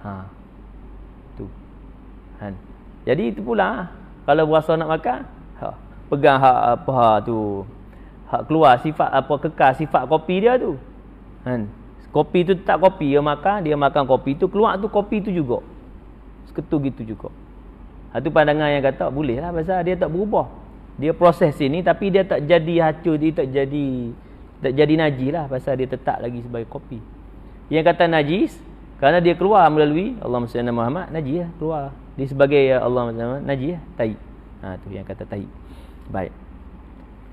ha kan? Jadi itu pula ah kalau berasa nak makan ha pegang hak apa ha, tu hak keluar sifat apa kekal sifat kopi dia tu kan kopi tu tak kopi dia makan dia makan kopi tu keluar tu kopi tu juga seketu gitu juga satu ha, pandangan yang kata boleh lah pasal dia tak berubah dia proses ini tapi dia tak jadi hacu dia tak jadi tak jadi najis lah pasal dia tetap lagi sebagai kopi yang kata najis kerana dia keluar melalui Allah SWT Muhammad najis lah keluar lah di sebagai ya Allah nama naji ya, tai. Ha tu yang kata tai. Baik.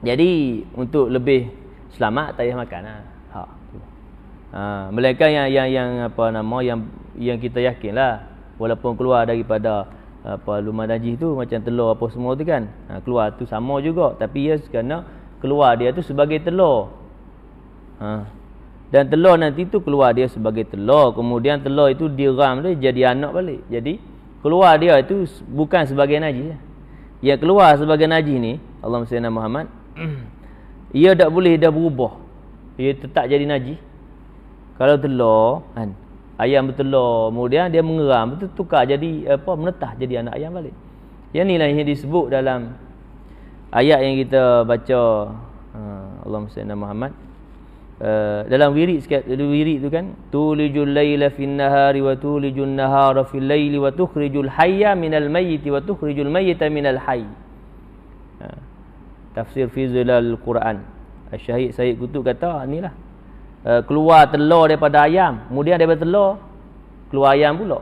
Jadi untuk lebih selamat tak payah makan lah. Ha. Ha, ha. melainkan yang, yang yang apa nama yang yang kita lah, walaupun keluar daripada apa lumah najis tu macam telur apa semua tu kan. Ha, keluar tu sama juga tapi ya, kerana keluar dia tu sebagai telur. Ha. Dan telur nanti tu keluar dia sebagai telur, kemudian telur itu diram dia jadi anak balik. Jadi keluar dia itu bukan sebagai naji, yang keluar sebagai naji ni Allahumma sallallahu Muhammad hmm. ia tak boleh dah berubah ia tetap jadi naji. kalau telur kan, ayam bertelur kemudian dia mengeram itu tukar jadi apa menetah jadi anak ayam balik yang nilai yang disebut dalam ayat yang kita baca ha, Allahumma sallallahu Muhammad Eh, dalam wirid sikit wirid tu kan tulijul laila fin nahari wa tulijun nahara fil laili wa tukhrijul hayya minal mayyit wa tukhrijul mayyita minal hayy ha. tafsir fi zilal quran syahid syahid kutub kata inilah ah, uh, eh, keluar telur daripada ayam kemudian daripada telur keluar ayam pula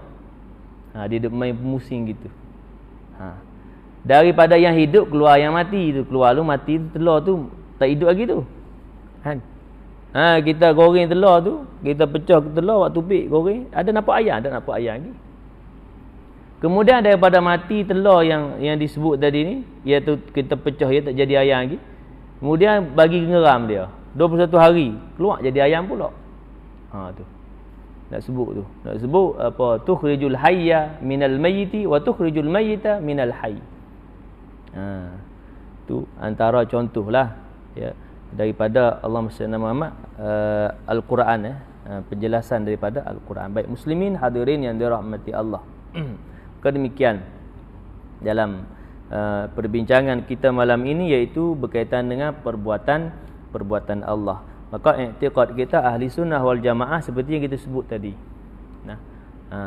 ha dia main pemusing gitu ha daripada yang hidup keluar yang mati itu keluar lu mati telur tu tak hidup lagi tu kan ha. Ha, kita goreng telur tu, kita pecah telur waktu pik goreng, ada nampak ayam, ada nampak ayam lagi. Kemudian daripada mati telur yang yang disebut tadi ni, iaitu kita pecah dia tak jadi ayam lagi. Kemudian bagi ngeram dia. 21 hari keluar jadi ayam pula. Ha tu. Nak sebut tu. Nak sebut apa? Tukhrijul hayya minal mayyiti wa tukhrijul mayyita minal hayy. Ha. Tu antara contohlah ya. Yeah daripada Allah Subhanahu Muhammad uh, Al-Quran eh, eh penjelasan daripada Al-Quran baik muslimin hadirin yang dirahmati Allah. *clears throat* Kedemikian dalam uh, perbincangan kita malam ini yaitu berkaitan dengan perbuatan perbuatan Allah. Maka i'tiqad kita ahli sunnah wal jamaah seperti yang kita sebut tadi. Nah. Ha.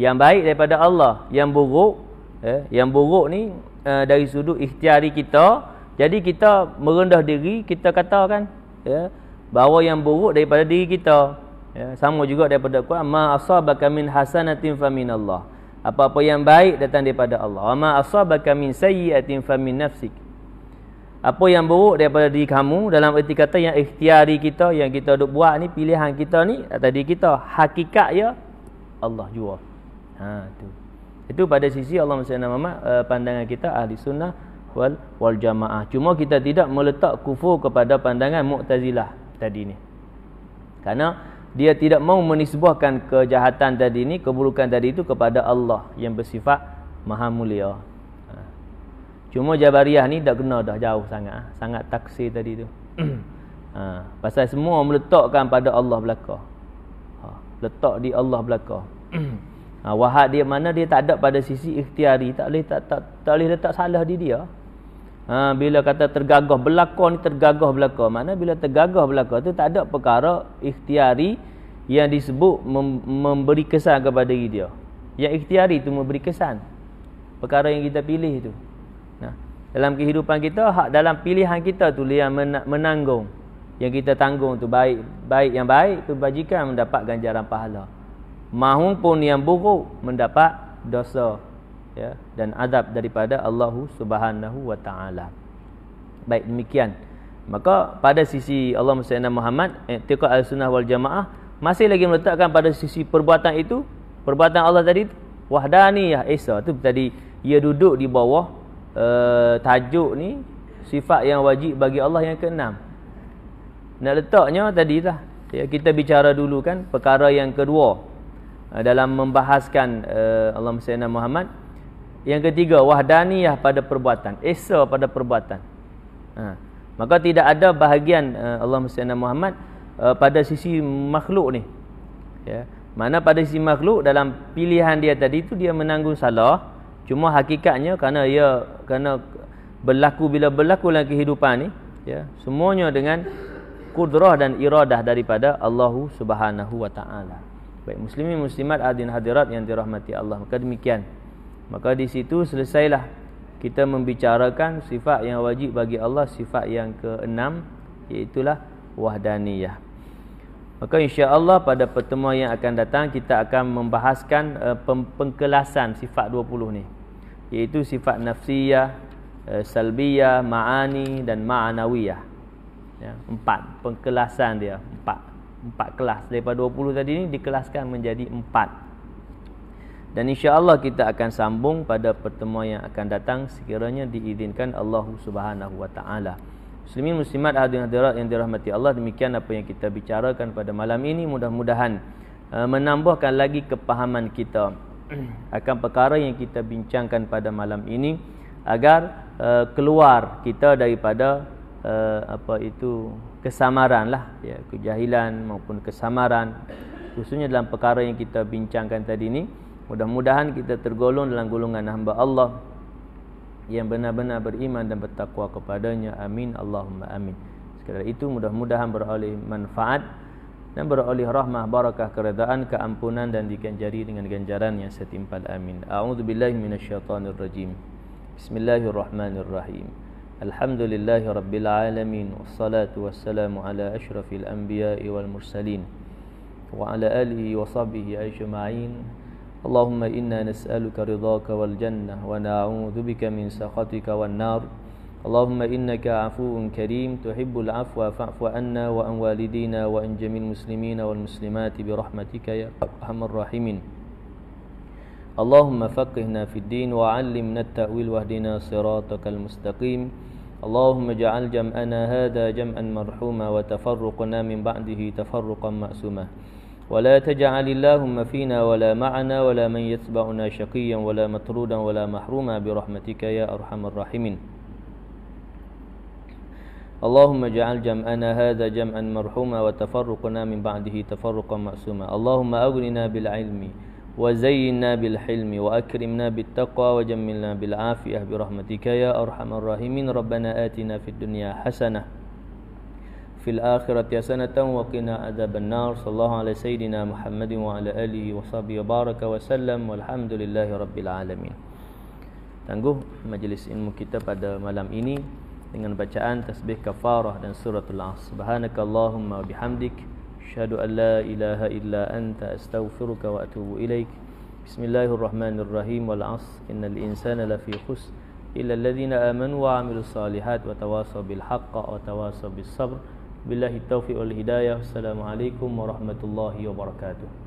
yang baik daripada Allah, yang buruk eh yang buruk ni uh, dari sudut ikhtiari kita jadi kita merendah diri, kita katakan ya, bahawa yang buruk daripada diri kita. Ya, sama juga daripada Quran, ma asabaka min hasanatin faminallah. Apa-apa yang baik datang daripada Allah. Ma asabaka min sayyi'atin famin nafsik. Apa yang buruk daripada diri kamu dalam erti kata yang ikhtiari kita yang kita duk buat ni pilihan kita ni tadi kita hakikat ya Allah jua. Ha tu. Itu pada sisi Allah Subhanahu wa eh, pandangan kita ahli sunnah wal wal jamaah. Cuma kita tidak meletak kufur kepada pandangan Mu'tazilah tadi ni. Karena dia tidak mahu menisbahkan kejahatan tadi ni, keburukan tadi itu kepada Allah yang bersifat Maha Mulia. Ha. Cuma Jabariyah ni dah kena dah jauh sangat, ha. sangat taksir tadi tu. *coughs* ha, pasal semua meletakkan pada Allah belaka. Ha, letak di Allah belaka. *coughs* ha, wahad dia mana dia tak ada pada sisi ikhtiari, tak boleh tak tak, tak, tak boleh letak salah di dia. Ha, bila kata tergagah belakang ni tergagah belakang. Mana bila tergagah belakang tu tak ada perkara ikhtiari yang disebut mem memberi kesan kepada diri dia. Yang ikhtiari tu memberi kesan. Perkara yang kita pilih tu. Nah, dalam kehidupan kita, hak dalam pilihan kita tu yang men menanggung. Yang kita tanggung tu baik baik yang baik tu bajikan mendapat ganjaran pahala. Mahupun yang buruk mendapat dosa ya dan adab daripada Allah Subhanahu wa taala. Baik demikian. Maka pada sisi Allah Subhanahu Muhammad i'tiqad al-sunnah wal jamaah masih lagi meletakkan pada sisi perbuatan itu, perbuatan Allah tadi wahdaniyah esa tu tadi ia duduk di bawah uh, tajuk ni sifat yang wajib bagi Allah yang keenam. Nak letaknya tadi lah. Ya, kita bicara dulu kan perkara yang kedua eh, dalam membahaskan uh, Allah Muhammad yang ketiga wahdaniyah pada perbuatan, esa pada perbuatan. Ha. Maka tidak ada bahagian uh, Allah Subhanahu Muhammad uh, pada sisi makhluk ni. Ya. Mana pada sisi makhluk dalam pilihan dia tadi tu dia menanggung salah, cuma hakikatnya kerana ia kerana berlaku bila berlaku dalam kehidupan ni, ya, semuanya dengan kudrah dan iradah daripada Allah Subhanahu Wa Taala. Baik muslimin muslimat adin hadirat yang dirahmati Allah. Maka demikian. Maka di situ selesailah kita membicarakan sifat yang wajib bagi Allah sifat yang keenam iaitu lah wahdaniyah. Maka insya-Allah pada pertemuan yang akan datang kita akan membahaskan uh, pengkelasan sifat 20 ni iaitu sifat nafsiyah, uh, salbiyah, maani dan maanawiyah. Ya, empat pengkelasan dia, empat. Empat kelas daripada 20 tadi ni dikelaskan menjadi empat dan insya Allah kita akan sambung pada pertemuan yang akan datang sekiranya diizinkan Allah Subhanahu wa taala. Muslimin muslimat hadirin yang dirahmati Allah demikian apa yang kita bicarakan pada malam ini mudah-mudahan eh, menambahkan lagi kepahaman kita *clears throat* akan perkara yang kita bincangkan pada malam ini agar eh, keluar kita daripada eh, apa itu kesamaranlah ya kejahilan maupun kesamaran khususnya dalam perkara yang kita bincangkan tadi ini Mudah-mudahan kita tergolong dalam golongan hamba Allah yang benar-benar beriman dan bertakwa kepadanya. Amin. Allahumma amin. Sekadar itu mudah-mudahan beroleh manfaat dan beroleh rahmah, barakah, keredaan, keampunan dan diganjari dengan ganjaran yang setimpal. Amin. A'udzu billahi minasyaitonir rajim. Bismillahirrahmanirrahim. Alhamdulillahi rabbil alamin wassalatu wassalamu ala asyrafil anbiya'i wal mursalin wa ala alihi wa sahbihi ajma'in. Al اللهم إنا نسألك رضاك والجنة ونعوذ بك من سخطك والنار اللهم إنك عفو كريم تحب العفو فاعف عنا وعن والدينا وعن جميع المسلمين والمسلمات برحمتك يا أرحم الراحمين اللهم فقهنا في الدين وعلمنا التأويل واهدنا صراطك المستقيم اللهم اجعل جمعنا هذا جمعا مرحوما وتفرقنا من بعده تفرقا مأسوما ولا تجعل اللهم فينا ولا معنا ولا من يتبعنا شقيا ولا مطرودا ولا محروما برحمتك يا أرحم الراحمين اللهم اجعل جمعنا هذا جمعا مرحوما وتفرقنا من بعده تفرقا معصوما اللهم أغننا بالعلم وزينا بالحلم وأكرمنا بالتقوى وجملنا بالعافية برحمتك يا أرحم الراحمين ربنا آتنا في الدنيا حسنة fil akhirati hasanatan wa qina adzaban nar sallallahu alaihi sayidina muhammadin wa ala alihi wa sahbihi baraka wa sallam walhamdulillahi rabbil alamin tangguh majlis ilmu kita pada malam ini dengan bacaan tasbih kafarah dan suratul as subhanakallahumma bihamdik syahadu an la ilaha illa anta astaghfiruka wa atubu ilaik bismillahirrahmanirrahim wal as innal insana lafi khusr illa alladhina amanu wa amilus salihat wa tawasaw bil haqqi wa tawasaw bis sabr Billahi taufiq wal hidayah. Assalamualaikum warahmatullahi wabarakatuh.